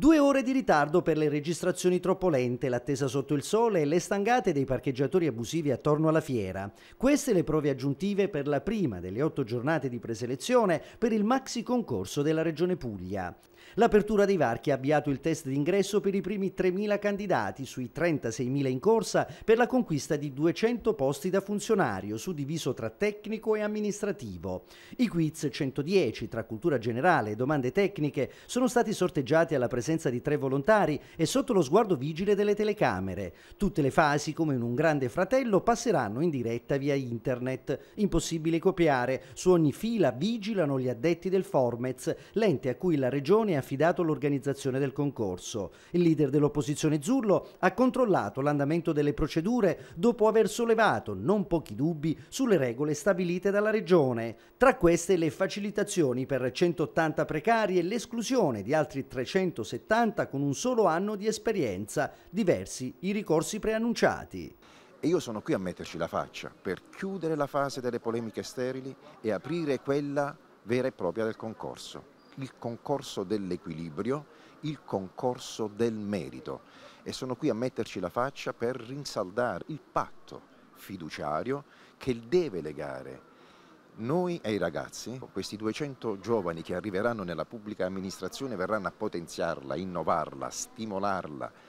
Due ore di ritardo per le registrazioni troppo lente, l'attesa sotto il sole e le stangate dei parcheggiatori abusivi attorno alla fiera. Queste le prove aggiuntive per la prima delle otto giornate di preselezione per il maxi concorso della Regione Puglia. L'apertura dei varchi ha avviato il test d'ingresso per i primi 3.000 candidati sui 36.000 in corsa per la conquista di 200 posti da funzionario, suddiviso tra tecnico e amministrativo. I quiz 110 tra cultura generale e domande tecniche sono stati sorteggiati alla presentazione presenza di tre volontari e sotto lo sguardo vigile delle telecamere. Tutte le fasi, come in un grande fratello, passeranno in diretta via internet. Impossibile copiare. Su ogni fila vigilano gli addetti del Formez, l'ente a cui la Regione ha affidato l'organizzazione del concorso. Il leader dell'opposizione Zurlo ha controllato l'andamento delle procedure dopo aver sollevato non pochi dubbi sulle regole stabilite dalla Regione. Tra queste le facilitazioni per 180 precari e l'esclusione di altri 370 70 con un solo anno di esperienza, diversi i ricorsi preannunciati. E io sono qui a metterci la faccia per chiudere la fase delle polemiche sterili e aprire quella vera e propria del concorso. Il concorso dell'equilibrio, il concorso del merito. E sono qui a metterci la faccia per rinsaldare il patto fiduciario che deve legare noi e i ragazzi, questi 200 giovani che arriveranno nella pubblica amministrazione verranno a potenziarla, innovarla, stimolarla,